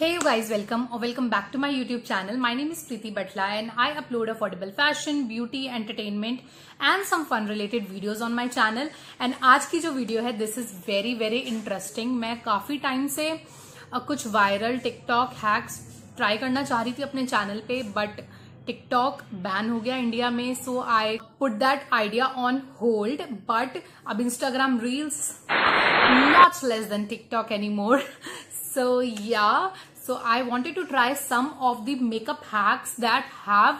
Hey you guys welcome or welcome back to my YouTube channel. My name is Preeti Batla and I upload affordable fashion, beauty, entertainment and some fun related videos on my channel. And aaj ki jo video hai this is very very interesting. मैं काफी time से कुछ viral TikTok hacks try करना चाह रही थी अपने channel पे बट टिकटॉक बैन हो गया इंडिया में so I put that idea on hold but अब Instagram reels not less than TikTok any more so yeah so i wanted to try some of the makeup hacks that have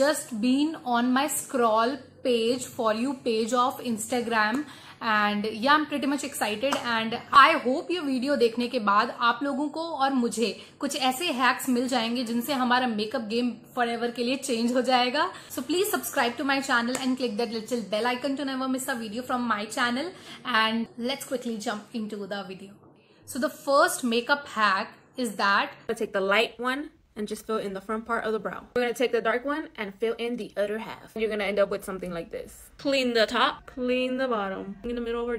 just been on my scroll page for you page of instagram and yeah I am pretty much excited and I hope ये वीडियो देखने के बाद आप लोगों को और मुझे कुछ ऐसे हैक्स मिल जाएंगे जिनसे हमारा मेकअप गेम फॉर एवर के लिए चेंज हो जाएगा so please subscribe to my channel and click that little bell icon to never miss a video from my channel and let's quickly jump into the video So the first makeup hack is that I take the light one and just fill in the front part of the brow. We're gonna take the dark one and fill in the other half. You're gonna end up with something like this. Clean the top, clean the bottom, in the middle of her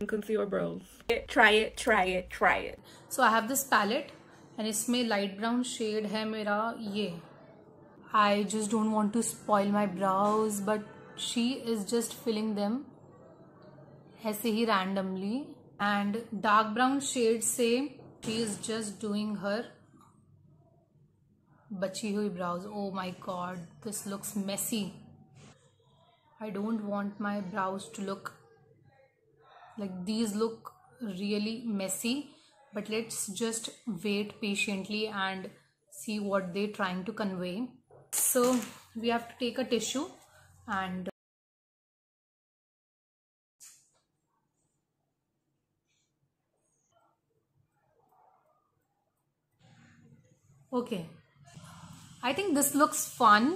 and conceal our brows. Try it, try it, try it. So I have this palette and इसमें light brown shade है मेरा I just don't want to spoil my brows but she is just filling them ऐसे ही randomly and dark brown shade से she is just doing her बची हुई brows oh my god this looks messy I don't want my brows to look like these look really messy but let's just wait patiently and see what they're trying to convey so we have to take a tissue and Okay. I think this looks fun.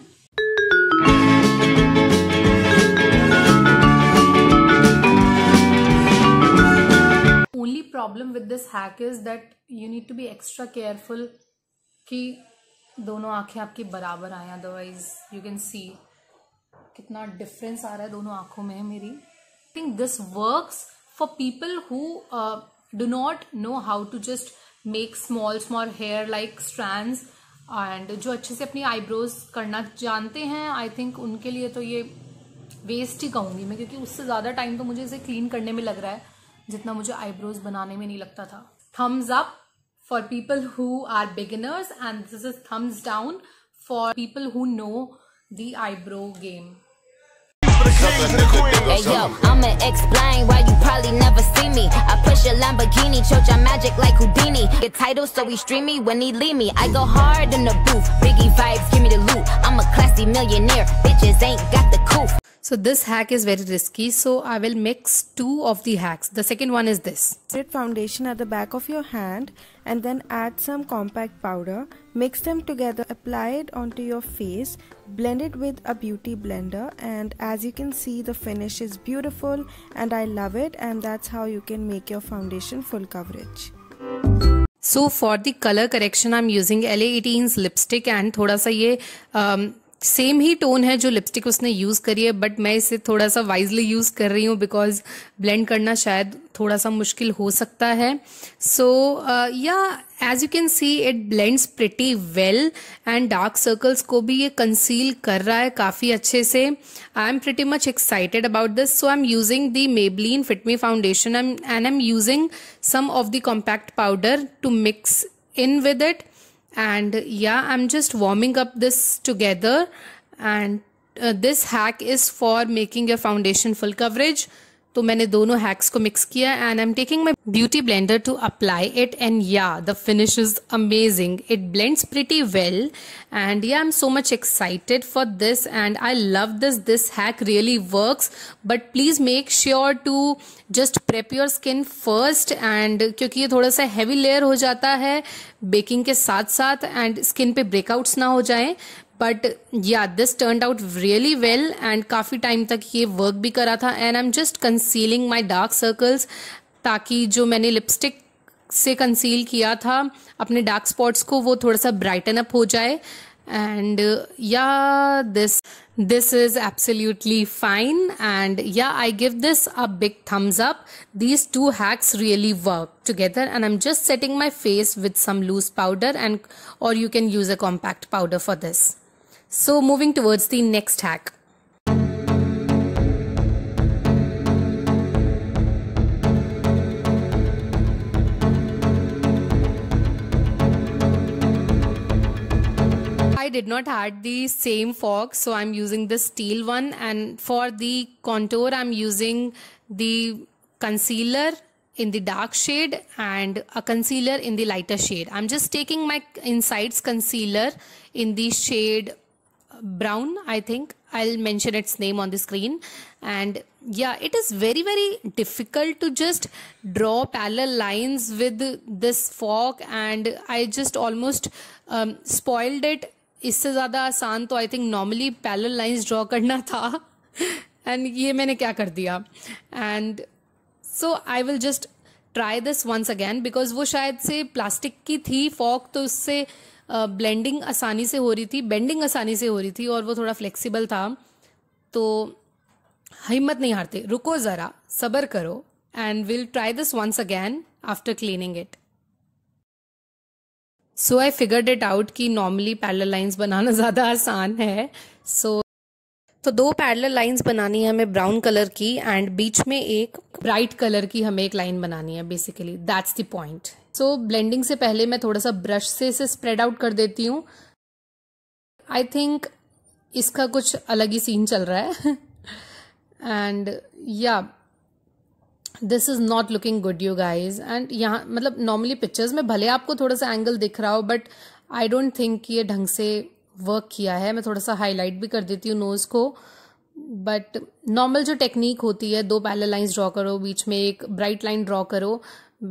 Only problem with this hack is that you need to be extra careful कि दोनों आंखें आपकी बराबर आए otherwise you can सी कितना difference आ रहा है दोनों आंखों में मेरी think this works for people who do not know how to just make small small hair like strand and जो अच्छे से अपनी आईब्रोज करना जानते हैं आई थिंक उनके लिए तो ये वेस्ट ही कहूँगी मैं क्योंकि उससे ज़्यादा टाइम तो मुझे इसे क्लीन करने में लग रहा है जितना मुझे आईब्रोज बनाने में नहीं लगता था thumbs up for people who are beginners and this is thumbs down for people who know the eyebrow game Hey yo, I'ma explain why you probably never see me. I push a Lamborghini, choke your magic like Houdini. Get titles so he stream me when he leave me. I go hard in the booth, Biggie vibes, give me the loot. I'm a classy millionaire, bitches ain't got the coup. So this hack is very risky. So I will mix two of the hacks. The second one is this. Put foundation at the back of your hand and then add some compact powder. Mix them together, apply it onto your face, blend it with a beauty blender and as you can see the finish is beautiful and I love it and that's how you can make your foundation full coverage. So for the color correction I'm using LA18's lipstick and thoda sa ye um, same ही tone है जो lipstick उसने use करी है but मैं इसे थोड़ा सा वाइजली यूज़ कर रही हूँ बिकॉज ब्लेंड करना शायद थोड़ा सा मुश्किल हो सकता है so yeah as you can see it blends pretty well and dark circles को भी ये कंसील कर रहा है काफ़ी अच्छे से I am pretty much excited about this so I am using the Maybelline Fit Me foundation and I am using some of the compact powder to mix in with it and yeah i'm just warming up this together and uh, this hack is for making your foundation full coverage तो मैंने दोनों hacks को mix किया and I am taking my beauty blender to apply it and yeah the finish is amazing it blends pretty well and yeah I am so much excited for this and I love this this hack really works but please make sure to just prep your skin first and क्योंकि ये थोड़ा सा heavy layer हो जाता है baking के साथ साथ एंड स्किन पे ब्रेकआउट्स ना हो जाएं but yeah this turn out really well and काफ़ी टाइम तक ये वर्क भी करा था and I am just concealing my dark circles ताकि जो मैंने लिपस्टिक से कंसील किया था अपने डार्क स्पॉट्स को वो थोड़ा सा ब्राइटन अप हो जाए and yeah this this is absolutely fine and yeah i give this a big thumbs up these two hacks really work together and i'm just setting my face with some loose powder and or you can use a compact powder for this so moving towards the next hack. I did not add the same fork so I'm using the steel one and for the contour I'm using the concealer in the dark shade and a concealer in the lighter shade. I'm just taking my insides concealer in the shade brown i think i'll mention its name on the screen and yeah it is very very difficult to just draw parallel lines with this fog and i just almost um, spoiled it इससे ज़्यादा आसान तो I think normally parallel lines draw करना था and ये मैंने क्या कर दिया and so I will just try this once again because वो शायद से प्लास्टिक की थी फॉक तो उससे uh, ब्लेंडिंग आसानी से हो रही थी बेंडिंग आसानी से हो रही थी और वो थोड़ा फ्लेक्सिबल था तो हिम्मत नहीं हारते रुको ज़रा सबर करो and will try this once again after cleaning it so I figured it out कि नॉर्मली पैरल लाइन्स बनाना ज़्यादा आसान है सो so, तो दो पैरल लाइन्स बनानी है हमें ब्राउन कलर की एंड बीच में एक ब्राइट कलर की हमें एक लाइन बनानी है basically that's the point so so, ब्लेंडिंग से पहले मैं थोड़ा सा ब्रश से इसे स्प्रेड आउट कर देती हूँ आई थिंक इसका कुछ अलग ही सीन चल रहा है and yeah this is not looking good you guys and यहाँ मतलब नॉर्मली पिक्चर्स में भले आपको थोड़ा सा एंगल दिख रहा हो बट आई डोंट थिंक ये ढंग से वर्क किया है मैं थोड़ा सा हाईलाइट भी कर देती हूँ नोज़ को बट नॉर्मल जो टेक्निक होती है दो पैलर लाइन्स ड्रॉ करो बीच में एक ब्राइट लाइन ड्रॉ करो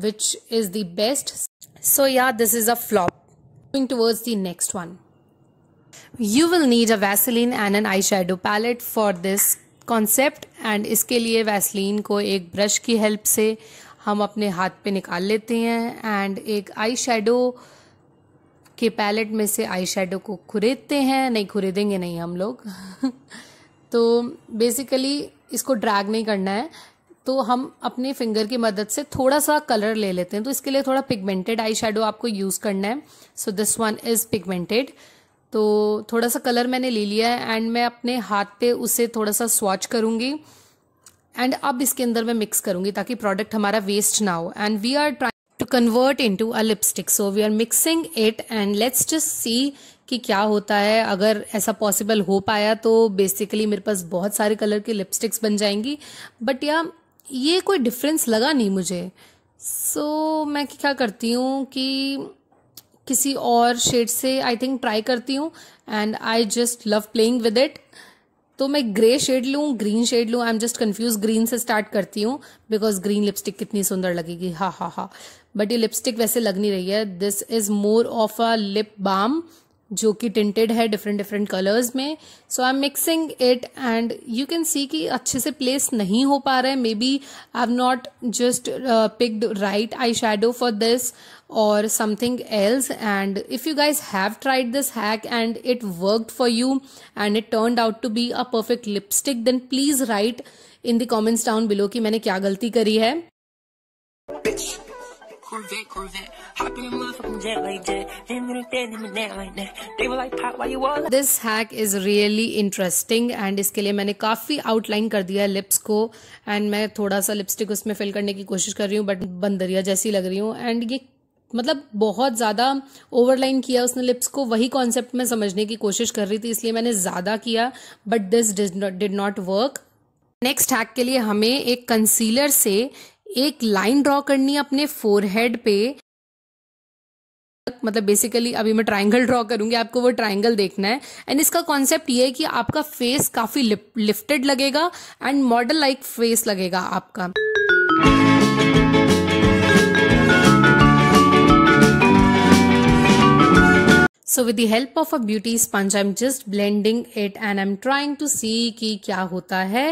which is the best. So yeah, this is a flop. Going towards the next one. You will need a Vaseline and an eyeshadow palette for this concept and iske liye vaseline ko ek brush ki help se hum apne haath pe nikal lete hain and ek eye shadow के palette में से eye shadow को खुरेदते हैं नहीं खुरेदेंगे नहीं हम लोग तो बेसिकली इसको ड्रैग नहीं करना है तो हम अपने फिंगर की मदद से थोड़ा सा कलर ले लेते हैं तो इसके लिए थोड़ा पिगमेंटेड आई शेडो आपको यूज़ करना है so this one is pigmented तो थोड़ा सा कलर मैंने ले लिया है एंड मैं अपने हाथ पे उसे थोड़ा सा स्वाच करूंगी एंड अब इसके अंदर मैं मिक्स करूंगी ताकि प्रोडक्ट हमारा वेस्ट ना हो and we are trying to convert into a lipstick so we are mixing it and let's just see कि क्या होता है अगर ऐसा पॉसिबल हो पाया तो बेसिकली मेरे पास बहुत सारे कलर की लिपस्टिक्स बन जाएंगी बट या ये कोई डिफरेंस लगा नहीं मुझे सो so, मैं क्या करती हूँ कि किसी और शेड से आई थिंक ट्राई करती हूँ and I just love playing with it तो मैं ग्रे शेड लूँ ग्रीन शेड लूँ I am just confuse green से स्टार्ट करती हूँ बिकॉज ग्रीन लिपस्टिक कितनी सुंदर लगेगी हा हा हा बट ये लिपस्टिक वैसे लग नहीं रही है this is more of a lip balm जो कि टिंटेड है डिफरेंट डिफरेंट कलर्स में so I am mixing it and you can see कि अच्छे से प्लेस नहीं हो पा रहा है मे maybe I have not just picked right eye shadow for this और something else and if you guys have tried this hack and it worked for you and it turned out to be a perfect lipstick then please write in the comments down below कि मैंने क्या गलती करी है Corvette, Corvette. Hopping in motherfucking jet like that. Them like that, them that like that. They were like, pop, why you all? This hack is really interesting and इसके लिए मैंने काफ़ी आउटलाइन कर दिया है लिप्स को एंड मैं थोड़ा सा लिपस्टिक उसमें फिल करने की कोशिश कर रही हूँ बट बंदरिया जैसी लग रही हूँ एंड ये मतलब बहुत ज़्यादा ओवरलाइन किया उसने लिप्स को वही कॉन्सेप्ट में समझने की कोशिश कर रही थी इसलिए मैंने ज़्यादा किया but this did not work next hack के लिए हमें एक कंसीलर से एक लाइन ड्रॉ करनी है अपने फोरहेड पे मतलब बेसिकली अभी मैं ट्राइंगल ड्रॉ करूंगी आपको वो ट्राइंगल देखना है एंड इसका कॉन्सेप्ट ये है कि आपका फेस काफी लिफ्टेड लगेगा एंड मॉडल लाइक फेस लगेगा आपका so with the help of a beauty sponge I am just blending it and I am trying to see कि क्या होता है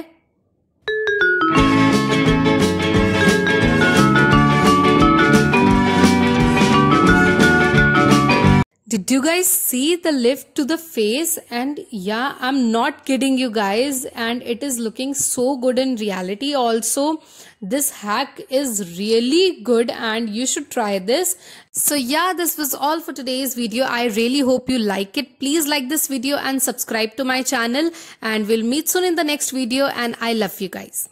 Did you guys see the lift to the face? And yeah, I'm not kidding you guys. And it is looking so good in reality. Also, this hack is really good and you should try this. So yeah, this was all for today's video. I really hope you like it. Please like this video and subscribe to my channel. And we'll meet soon in the next video. And I love you guys.